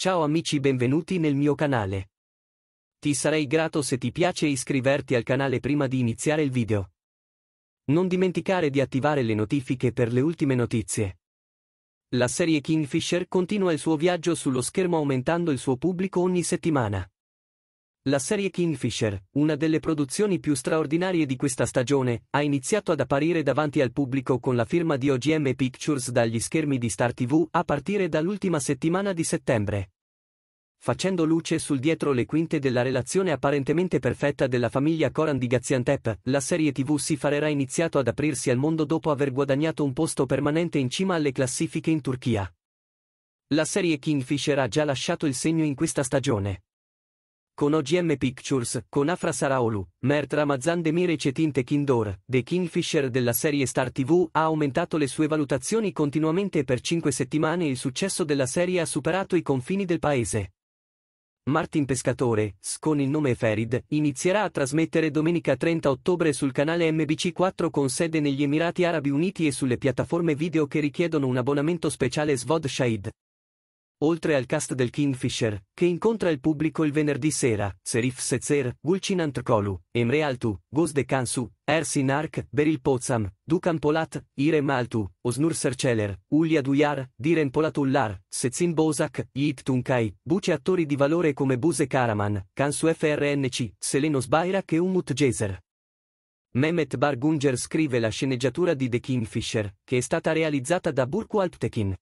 Ciao amici benvenuti nel mio canale. Ti sarei grato se ti piace iscriverti al canale prima di iniziare il video. Non dimenticare di attivare le notifiche per le ultime notizie. La serie Kingfisher continua il suo viaggio sullo schermo aumentando il suo pubblico ogni settimana. La serie Kingfisher, una delle produzioni più straordinarie di questa stagione, ha iniziato ad apparire davanti al pubblico con la firma di OGM Pictures dagli schermi di Star TV a partire dall'ultima settimana di settembre. Facendo luce sul dietro le quinte della relazione apparentemente perfetta della famiglia Coran di Gaziantep, la serie TV si farà iniziato ad aprirsi al mondo dopo aver guadagnato un posto permanente in cima alle classifiche in Turchia. La serie Kingfisher ha già lasciato il segno in questa stagione con OGM Pictures, con Afra Saraolu, Mert Ramazan Demir e Cetin Tekindor, The Kingfisher della serie Star TV ha aumentato le sue valutazioni continuamente e per 5 settimane il successo della serie ha superato i confini del paese. Martin Pescatore, con il nome Ferid, inizierà a trasmettere domenica 30 ottobre sul canale MBC4 con sede negli Emirati Arabi Uniti e sulle piattaforme video che richiedono un abbonamento speciale Svod Shahid. Oltre al cast del Kingfisher, che incontra il pubblico il venerdì sera, Serif Sezer, Gulcin Antrkolu, Emre Altu, de Kansu, Ersin Ark, Beril Pozam, Dukan Polat, Irem Maltu, Osnur Serceler, Ulya Duyar, Diren Polatullar, Sezin Bozak, Yit Tunkai, buce attori di valore come Buse Karaman, Kansu FRNC, Seleno Sbairak e Umut Jezer. Mehmet Bargunger scrive la sceneggiatura di The Kingfisher, che è stata realizzata da Burku Alptekin.